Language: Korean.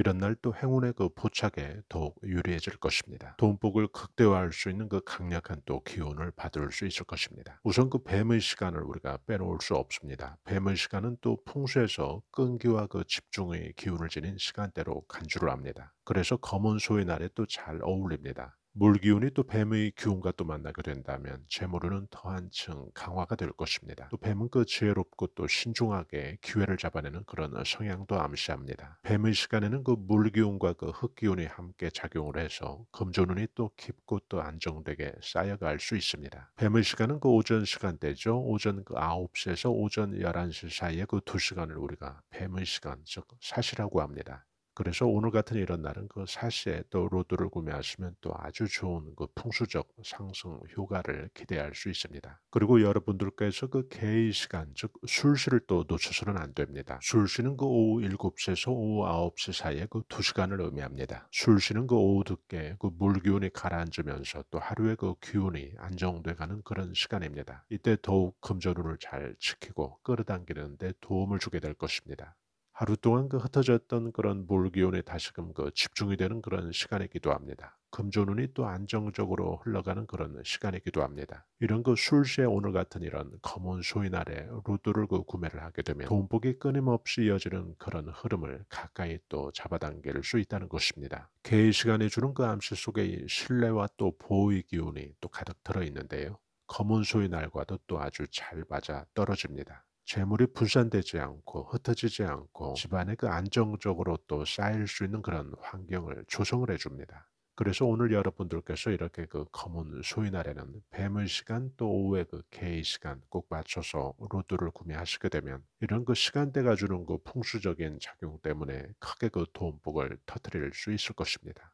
이런 날 또 행운의 그 포착에 더욱 유리해질 것입니다. 돈복을 극대화할 수 있는 그 강력한 또 기운을 받을 수 있을 것입니다. 우선 그 뱀의 시간을 우리가 빼놓을 수 없습니다. 뱀의 시간은 또 풍수에서 끈기와 그 집중의 기운을 지닌 시간대로 간주를 합니다. 그래서 검은 소의 날에 또 잘 어울립니다. 물 기운이 또 뱀의 기운과 또 만나게 된다면 재물은 더 한층 강화가 될 것입니다. 또 뱀은 그 지혜롭고 또 신중하게 기회를 잡아내는 그런 성향도 암시합니다. 뱀의 시간에는 그 물 기운과 그 흙 기운이 함께 작용을 해서 금전운이 또 깊고 또 안정되게 쌓여갈 수 있습니다. 뱀의 시간은 그 오전 시간대죠. 오전 그 9시에서 오전 11시 사이에 그 2시간을 우리가 뱀의 시간, 즉 사시라고 합니다. 그래서 오늘 같은 이런 날은 그 사시에 또 로드를 구매하시면 또 아주 좋은 그 풍수적 상승 효과를 기대할 수 있습니다. 그리고 여러분들께서 그 개의 시간 즉 술시를 또 놓쳐서는 안 됩니다. 술시는 그 오후 7시에서 오후 9시 사이에 그 2시간을 의미합니다. 술시는 그 오후 늦게 그 물기운이 가라앉으면서 또 하루의 그 기운이 안정돼가는 그런 시간입니다. 이때 더욱 금전운을 잘 지키고 끌어당기는데 도움을 주게 될 것입니다. 하루 동안 그 흩어졌던 그런 물기운에 다시금 그 집중이 되는 그런 시간이기도 합니다. 금조운이 또 안정적으로 흘러가는 그런 시간이기도 합니다. 이런 그 술시에 오늘 같은 이런 검은 소인 아래 루드를 그 구매를 하게 되면 돈복이 끊임없이 이어지는 그런 흐름을 가까이 또 잡아당길 수 있다는 것입니다. 개의 시간이 주는 그 암시 속에 신뢰와 또 보호의 기운이 또 가득 들어있는데요. 검은 소인 날과도 또 아주 잘 맞아 떨어집니다. 재물이 분산되지 않고 흩어지지 않고 집안에 그 안정적으로 또 쌓일 수 있는 그런 환경을 조성을 해줍니다. 그래서 오늘 여러분들께서 이렇게 그 검은 소인아래는 뱀의 시간 또 오후에 그 개의 시간 꼭 맞춰서 로드를 구매하시게 되면 이런 그 시간대가 주는 그 풍수적인 작용 때문에 크게 그 도움복을 터뜨릴 수 있을 것입니다.